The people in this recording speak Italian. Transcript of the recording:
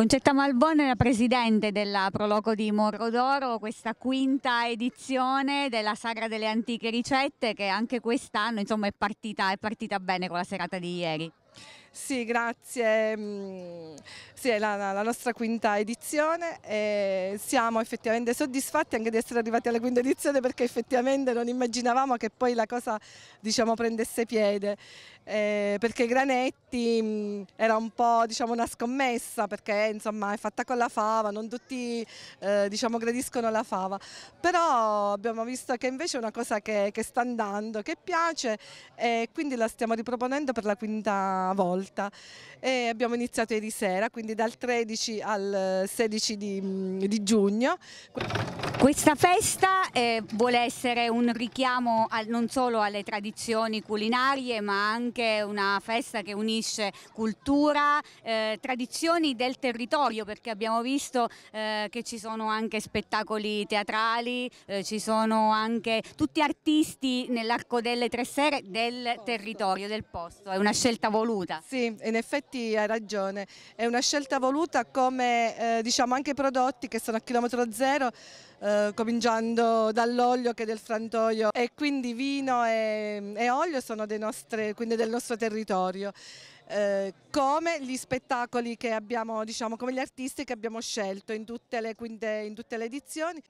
Concetta Malbone la presidente della Proloco di Morrodoro, questa quinta edizione della Sagra delle Antiche Ricette che anche quest'anno insomma, è, partita, è partita bene con la serata di ieri. Sì, grazie. Mm, sì, è la, la nostra quinta edizione e siamo effettivamente soddisfatti anche di essere arrivati alla quinta edizione perché effettivamente non immaginavamo che poi la cosa diciamo, prendesse piede. Eh, perché Granetti mh, mm, era un po' diciamo, una scommessa perché insomma, è fatta con la fava, non tutti eh, diciamo, gradiscono la fava, però abbiamo visto che invece è una cosa che, che sta andando, che piace e quindi la stiamo riproponendo per la quinta volta. E abbiamo iniziato ieri sera, quindi quindi dal 13 al 16 eh, di, mm, di giugno. Questa festa eh, vuole essere un richiamo al, non solo alle tradizioni culinarie ma anche una festa che unisce cultura, eh, tradizioni del territorio perché abbiamo visto eh, che ci sono anche spettacoli teatrali, eh, ci sono anche tutti artisti nell'arco delle tre sere del posto. territorio, del posto, è una scelta voluta. Sì, in effetti hai ragione, è una scelta voluta come eh, diciamo anche prodotti che sono a chilometro zero eh, eh, cominciando dall'olio che è del frantoio e quindi vino e, e olio sono nostre, del nostro territorio. Eh, come gli spettacoli che abbiamo, diciamo, come gli artisti che abbiamo scelto in tutte le, quinte, in tutte le edizioni.